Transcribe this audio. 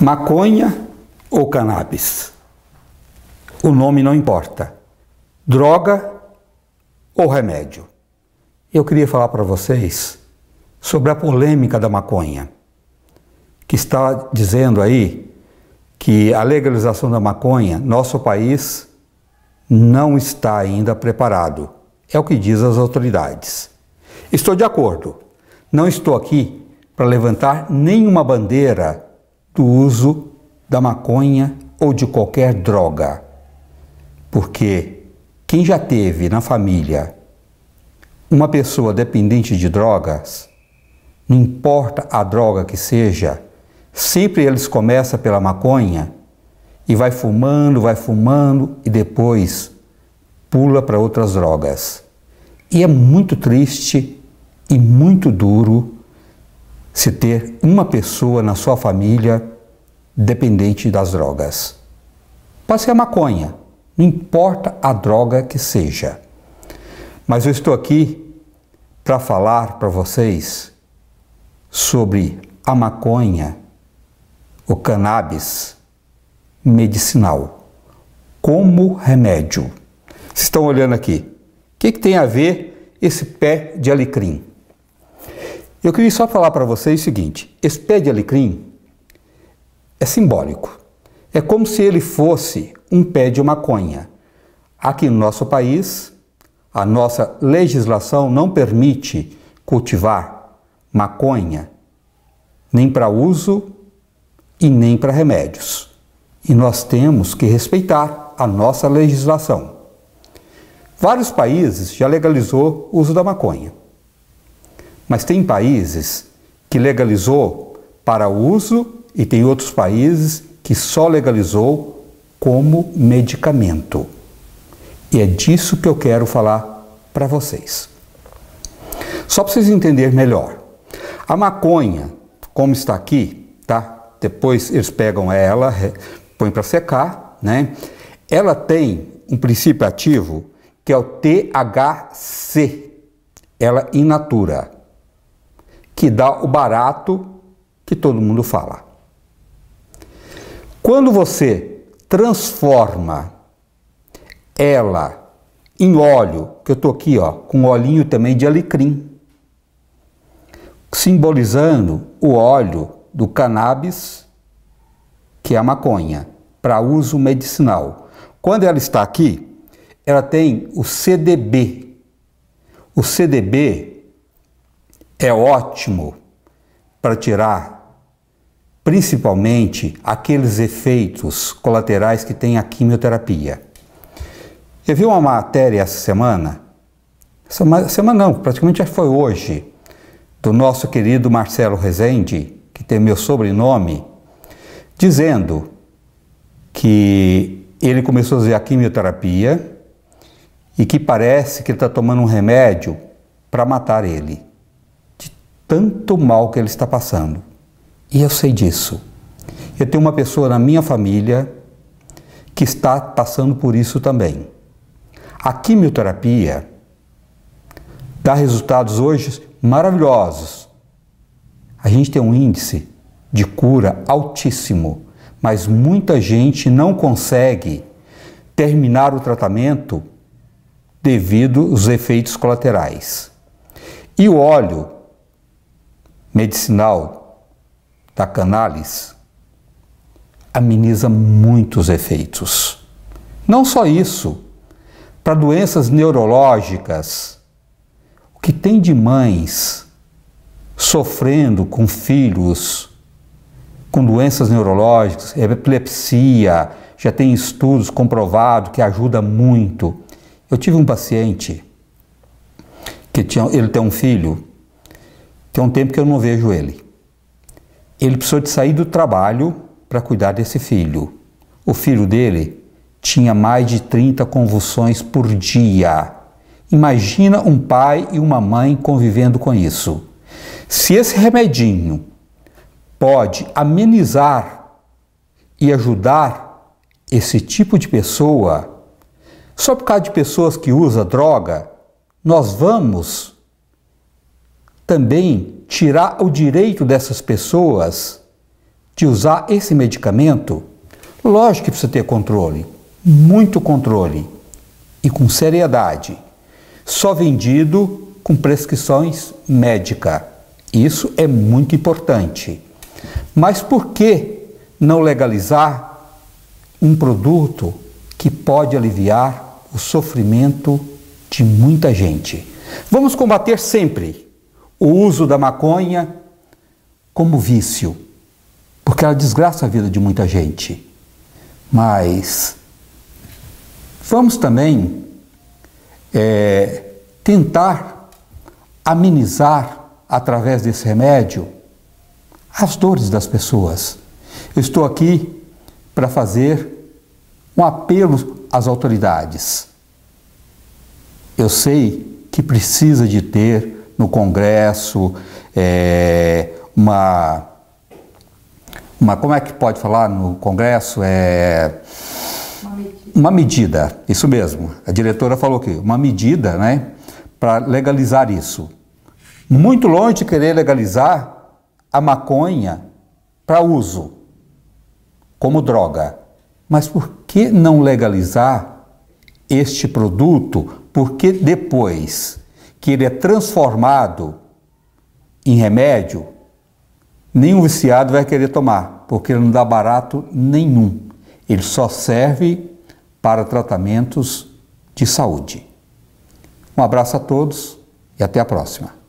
maconha ou cannabis. O nome não importa. Droga ou remédio. Eu queria falar para vocês sobre a polêmica da maconha, que está dizendo aí que a legalização da maconha, nosso país não está ainda preparado. É o que diz as autoridades. Estou de acordo. Não estou aqui para levantar nenhuma bandeira do uso da maconha ou de qualquer droga. Porque quem já teve na família uma pessoa dependente de drogas, não importa a droga que seja, sempre eles começam pela maconha e vai fumando, vai fumando e depois pula para outras drogas. E é muito triste e muito duro se ter uma pessoa na sua família dependente das drogas. Pode ser a maconha, não importa a droga que seja. Mas eu estou aqui para falar para vocês sobre a maconha, o cannabis medicinal, como remédio. Vocês estão olhando aqui. O que, que tem a ver esse pé de alecrim? Eu queria só falar para vocês o seguinte: esse alecrim é simbólico. É como se ele fosse um pé de maconha. Aqui no nosso país, a nossa legislação não permite cultivar maconha nem para uso e nem para remédios. E nós temos que respeitar a nossa legislação. Vários países já legalizou o uso da maconha. Mas tem países que legalizou para uso e tem outros países que só legalizou como medicamento. E é disso que eu quero falar para vocês. Só para vocês entenderem melhor. A maconha, como está aqui, tá? Depois eles pegam ela, põem para secar, né? Ela tem um princípio ativo que é o THC. Ela inatura. In natura que dá o barato que todo mundo fala. Quando você transforma ela em óleo, que eu estou aqui ó, com olhinho também de alecrim, simbolizando o óleo do cannabis, que é a maconha, para uso medicinal. Quando ela está aqui, ela tem o CDB. O CDB é ótimo para tirar principalmente aqueles efeitos colaterais que tem a quimioterapia. Eu vi uma matéria essa semana, semana, semana não, praticamente já foi hoje, do nosso querido Marcelo Rezende, que tem meu sobrenome, dizendo que ele começou a fazer a quimioterapia e que parece que ele está tomando um remédio para matar ele tanto mal que ele está passando. E eu sei disso. Eu tenho uma pessoa na minha família que está passando por isso também. A quimioterapia dá resultados hoje maravilhosos. A gente tem um índice de cura altíssimo, mas muita gente não consegue terminar o tratamento devido aos efeitos colaterais. E o óleo medicinal da cannabis ameniza muitos efeitos. Não só isso, para doenças neurológicas, o que tem de mães sofrendo com filhos com doenças neurológicas, epilepsia, já tem estudos comprovado que ajuda muito. Eu tive um paciente que tinha, ele tem um filho tem um tempo que eu não vejo ele. Ele precisou de sair do trabalho para cuidar desse filho. O filho dele tinha mais de 30 convulsões por dia. Imagina um pai e uma mãe convivendo com isso. Se esse remedinho pode amenizar e ajudar esse tipo de pessoa, só por causa de pessoas que usam droga, nós vamos também tirar o direito dessas pessoas de usar esse medicamento, lógico que precisa ter controle, muito controle e com seriedade. Só vendido com prescrições médica. Isso é muito importante. Mas por que não legalizar um produto que pode aliviar o sofrimento de muita gente? Vamos combater sempre o uso da maconha como vício, porque ela desgraça a vida de muita gente. Mas vamos também é, tentar amenizar, através desse remédio, as dores das pessoas. Eu estou aqui para fazer um apelo às autoridades. Eu sei que precisa de ter no Congresso, é, uma, uma. Como é que pode falar no Congresso? É, uma medida. uma medida, isso mesmo. A diretora falou que uma medida né, para legalizar isso. Muito longe de querer legalizar a maconha para uso como droga. Mas por que não legalizar este produto? Porque depois que ele é transformado em remédio, nenhum viciado vai querer tomar, porque ele não dá barato nenhum. Ele só serve para tratamentos de saúde. Um abraço a todos e até a próxima.